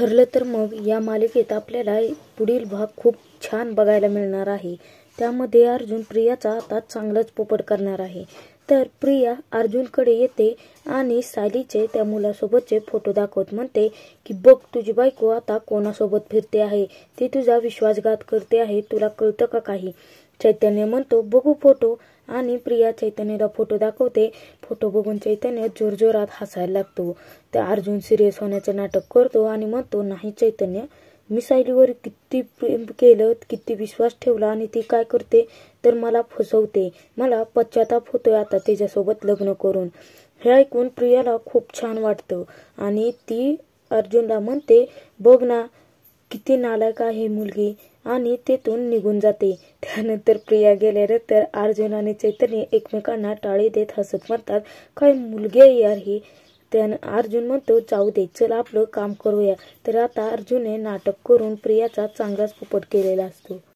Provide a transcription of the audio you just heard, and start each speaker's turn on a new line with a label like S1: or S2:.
S1: ठरलं तर मग या मालिकेत आपल्याला पुढील भाग खूप छान बघायला मिळणार आहे त्यामध्ये अर्जुन प्रियाचा आता चांगलाच पोपट करणार आहे तर प्रिया अर्जुनकडे येते आणि सालीचे त्या मुलासोबतचे फोटो दाखवत म्हणते की बघ तुझी बायको आता कोणासोबत फिरते आहे ती तुझा विश्वासघात करते आहे तुला कळतं का काही चैतन्य म्हणतो बघू फोटो आणि प्रिया चैतन्यला फोटो दाखवते फोटो बघून चैतन्य जोरजोरात हसायला लागतो त्या अर्जुन सिरियस होण्याचं नाटक करतो आणि म्हणतो नाही चैतन्य मी सायलीवर किती प्रेम केलं किती विश्वास ठेवला आणि ती काय करते तर मला फसवते मला पश्चाताप होतोय आता त्याच्यासोबत लग्न करून हे ऐकून प्रियाला खूप छान वाटतं आणि ती अर्जुनला म्हणते बघ ना किती नालायक आहे मुलगी आणि तेथून निघून जाते त्यानंतर प्रिया गेल्यानंतर अर्जुन आणि चैतन्य एकमेकांना टाळी देत हसत म्हणतात काय मुलगे यार ही त्यानं अर्जुन म्हणतो जाऊ दे चल आपलं काम करूया तर आता अर्जुनने नाटक करून प्रियाचा चांगलाच फुपट केलेला असतो